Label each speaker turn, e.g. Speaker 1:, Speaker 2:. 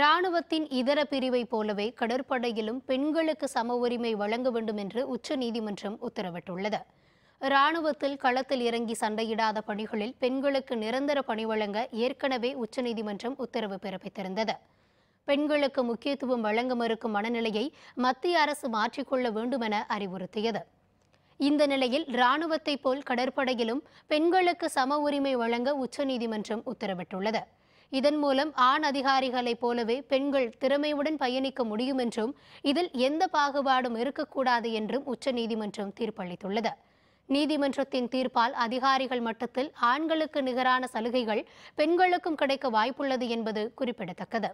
Speaker 1: ராணுவத்தின் இதர பிரிவை போலவே கடற்படையிலும் பெண்களுக்கு சம உரிமை வழங்க வேண்டும் என்று உச்சநீதிமன்றம் உத்தரவிட்டுள்ளது ராணுவத்தில் களத்தில் இறங்கி சண்டையிடாத பணிகளில் பெண்களுக்கு நிரந்தர பணி வழங்க ஏற்கனவே உச்சநீதிமன்றம் உத்தரவு பிறப்பித்திருந்தது பெண்களுக்கு முக்கியத்துவம் வழங்க மறுக்கும் மனநிலையை மத்திய அரசு மாற்றிக்கொள்ள வேண்டுமென அறிவுறுத்தியது இந்த நிலையில் ராணுவத்தைப் போல் கடற்படையிலும் பெண்களுக்கு சம உரிமை வழங்க உச்சநீதிமன்றம் உத்தரவிட்டுள்ளது இதன் மூலம் ஆண் அதிகாரிகளைப் போலவே பெண்கள் திறமையுடன் பயணிக்க முடியும் என்றும் இதில் எந்த பாகுபாடும் இருக்கக்கூடாது என்றும் உச்சநீதிமன்றம் தீர்ப்பளித்துள்ளது நீதிமன்றத்தின் தீர்ப்பால் அதிகாரிகள் மட்டத்தில் ஆண்களுக்கு நிகரான சலுகைகள் பெண்களுக்கும் கிடைக்க வாய்ப்புள்ளது என்பது குறிப்பிடத்தக்கது